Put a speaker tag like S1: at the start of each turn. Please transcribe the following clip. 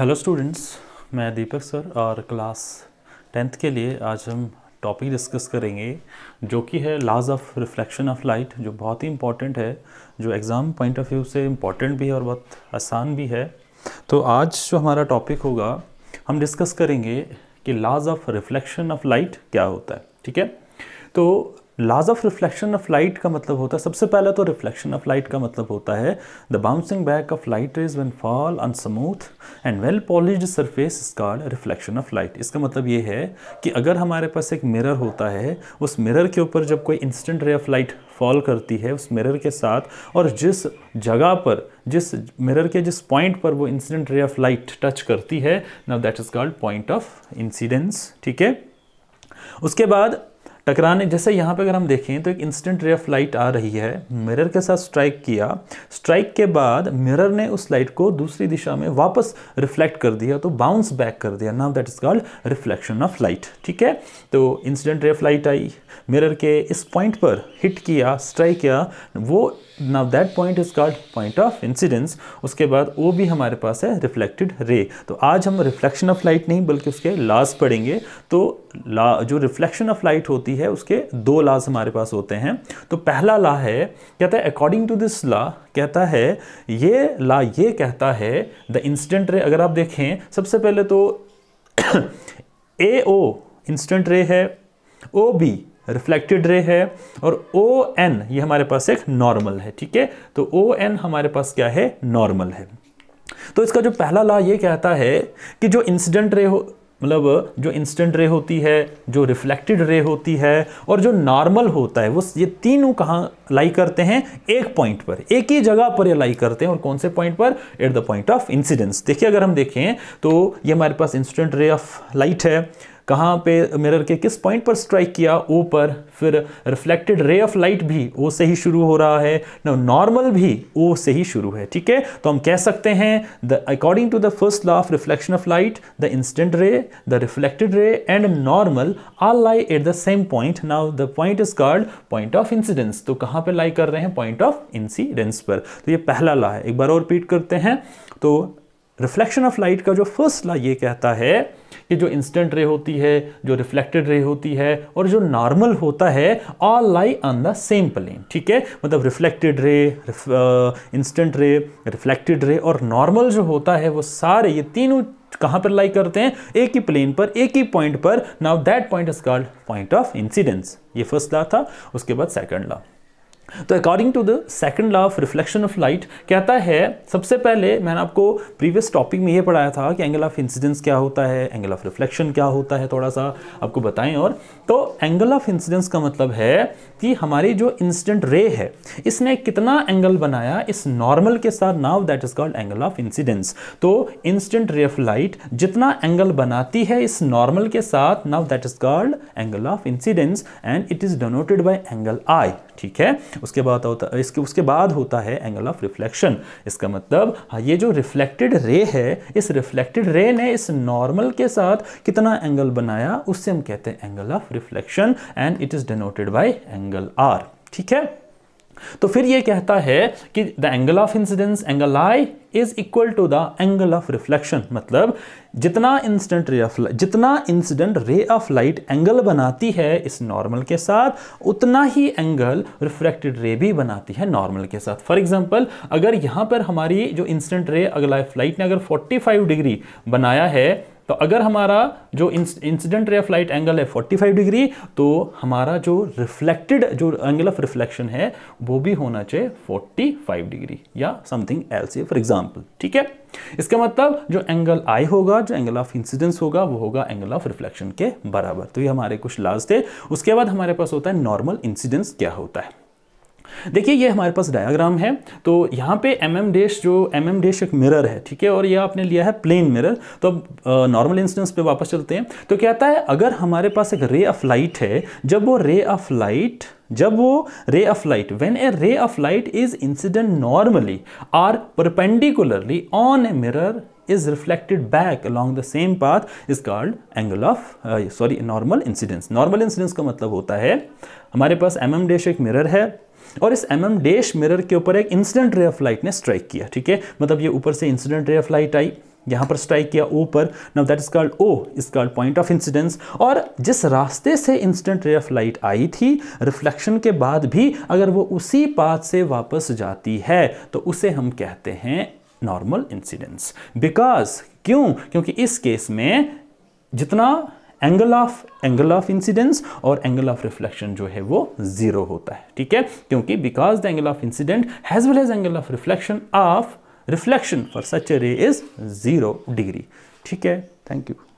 S1: hello students मैं Deepak sir और class tenth के लिए आज हम टॉपिक डिस्कस करेंगे जो कि है लाज ऑफ रिफ्लेक्शन ऑफ लाइट जो बहुत ही इम्पॉर्टेंट है जो एग्ज़ाम पॉइंट ऑफ व्यू से इम्पॉर्टेंट भी है और बहुत आसान भी है तो आज जो हमारा टॉपिक होगा हम डिस्कस करेंगे कि लाज ऑफ रिफ्लेक्शन ऑफ लाइट क्या होता है ठीक है तो laws of reflection of light का मतलब होता है सबसे पहले तो रिफ्लेक्शन ऑफ लाइट का मतलब होता है the bouncing back of light is when fall on smooth and well polish surface is called reflection of light इसका मतलब ये है कि अगर हमारे पास एक मिरर होता है उस मिरर के ऊपर जब कोई instant ray of light fall करती है उस मिरर के साथ और जिस जगह पर जिस मिरर के जिस पॉइंट पर वो incident ray of light touch करती है now that is called point of incidence ठीक है उसके बाद टकराने जैसे यहाँ पे अगर हम देखें तो एक इंस्टेंट रे ऑफ लाइट आ रही है मिरर के साथ स्ट्राइक किया स्ट्राइक के बाद मिरर ने उस लाइट को दूसरी दिशा में वापस रिफ्लेक्ट कर दिया तो बाउंस बैक कर दिया now that is called reflection of light ठीक है तो incident ray of light I mirror के इस पॉइंट पर हिट किया स्ट्राइक किया वो now that point is called point of incidence उसके बाद वो भी हमारे पास है रिफ्लेक्टेड रे तो आज हम रिफ्लेक्शन ऑफ लाइट नहीं बल्कि उसके लॉज पढ़ेंगे तो जो रिफ्लेक्शन ऑफ लाइट होती होती है उसके दो लाज हमारे पास होते हैं तो पहला ला है कहता है अकॉर्डिंग टू दिस ला कहता है ये ला ये कहता है द इंस्टेंट रे अगर आप देखें सबसे पहले तो ए ओ इंस्टेंट रे है ओ बी रिफ्लेक्टेड रे है और ओ एन ये हमारे पास एक नॉर्मल है ठीक है तो ओ एन हमारे पास क्या है नॉर्मल है तो इसका जो पहला ला ये कहता है कि जो इंसिडेंट रे हो मतलब जो इंस्टेंट रे होती है जो रिफ्लेक्टेड रे होती है और जो नॉर्मल होता है वो ये तीनों कहाँ लाई करते हैं एक पॉइंट पर एक ही जगह पर ये लाई करते हैं और कौन से पॉइंट पर at the point of incidence देखिए अगर हम देखें तो ये हमारे पास इंस्टेंट रे ऑफ लाइट है कहाँ पे मिरर के किस पॉइंट पर स्ट्राइक किया ओ पर फिर रिफ्लेक्टेड रे ऑफ लाइट भी ओ से ही शुरू हो रहा है नॉर्मल भी ओ से ही शुरू है ठीक है तो हम कह सकते हैं the according to the first law of reflection of light the incident ray the reflected ray and normal are lie at the same point now the point is called point of incidence तो कहाँ पर लाई कर रहे हैं point of incidence पर तो ये पहला लॉ है एक बार और रिपीट करते हैं तो रिफ्लेक्शन ऑफ लाइट का जो फर्स्ट लॉ ये कहता है कि जो इंस्टेंट रे होती है जो रिफ्लेक्टेड रे होती है और जो नॉर्मल होता है all lie on the same plane ठीक है मतलब रिफ्लेक्टेड रे इंस्टेंट रे रिफ्लेक्टेड रे और नॉर्मल जो होता है वो सारे ये तीनों कहाँ पर लाई करते हैं एक ही प्लेन पर एक ही पॉइंट पर now that point is called point of incidence ये फर्स्ट लॉ था उसके बाद सेकेंड लॉ तो according to the second law of reflection of light कहता है सबसे पहले मैंने आपको प्रीवियस टॉपिक में ये पढ़ाया था कि एंगल ऑफ इंसिडेंस क्या होता है एंगल ऑफ रिफ्लेक्शन क्या होता है थोड़ा सा आपको बताएं और तो एंगल ऑफ इंसिडेंस का मतलब है कि हमारी जो इंसिडेंट रे है इसने कितना एंगल बनाया इस नॉर्मल के साथ now that is called angle of incidence तो इंस्टेंट रे ऑफ लाइट जितना एंगल बनाती है इस नॉर्मल के साथ now that is called angle of incidence and it is denoted by angle i ठीक है उसके बाद होता है इसके उसके बाद होता है एंगल ऑफ रिफ्लेक्शन इसका मतलब हाँ ये जो रिफ्लेक्टेड रे है इस रिफ्लेक्टेड रे ने इस नॉर्मल के साथ कितना एंगल बनाया उससे हम कहते हैं angle of reflection and it is denoted by angle r ठीक है तो फिर ये कहता है कि the angle of incidence angle i is equal to the angle of reflection मतलब जितना इंसिडेंट रे ऑफ जितना incident ray of light angle बनाती है इस नॉर्मल के साथ उतना ही एंगल रिफ्रैक्टेड रे भी बनाती है नॉर्मल के साथ फॉर एग्जांपल अगर यहाँ पर हमारी जो इंसिडेंट रे अगला लाइट ने अगर 45 डिग्री बनाया है तो अगर हमारा जो incident ray of light angle है 45 डिग्री तो हमारा जो रिफ्लेक्टेड जो एंगल ऑफ रिफ्लेक्शन है वो भी होना चाहिए 45 डिग्री या समथिंग एल्स फॉर एग्जांपल ठीक है इसका मतलब जो एंगल आई होगा जो एंगल ऑफ इंसिडेंस होगा वो होगा एंगल ऑफ रिफ्लेक्शन के बराबर तो ये हमारे कुछ लाज थे उसके बाद हमारे पास होता है नॉर्मल इंसिडेंस क्या होता है देखिए ये हमारे पास डायाग्राम है तो यहाँ पे एम एम डेश जो एम एम डेश एक मिरर है ठीक है और ये आपने लिया है प्लेन मिरर तो अब नॉर्मल इंस्टेंस पे वापस चलते हैं तो कहता है अगर हमारे पास एक रे ऑफ लाइट है जब वो रे ऑफ लाइट जब वो रे of light when a ray of light is incident normally or perpendicularly on a mirror is reflected back along the same path is called angle of sorry normal incidence normal incidence का मतलब होता है हमारे पास M M dash एक mirror है और इस एम एम डैश मिरर के ऊपर एक इंसिडेंट रे ऑफ लाइट ने स्ट्राइक किया ठीक है मतलब ये ऊपर से इंसिडेंट रे ऑफ लाइट आई यहां पर स्ट्राइक किया ओ पर now that is called O is called point of incidence और जिस रास्ते से इंसिडेंट रे ऑफ लाइट आई थी रिफ्लेक्शन के बाद भी अगर वो उसी पाथ से वापस जाती है तो उसे हम कहते हैं नॉर्मल इंसिडेंस बिकॉज क्यों क्योंकि इस केस में जितना angle of angle of incidence और एंगल ऑफ रिफ्लेक्शन जो है वो जीरो होता है ठीक है क्योंकि because the angle of incident has well as angle of reflection of reflection for such a ray is zero degree ठीक है थैंक यू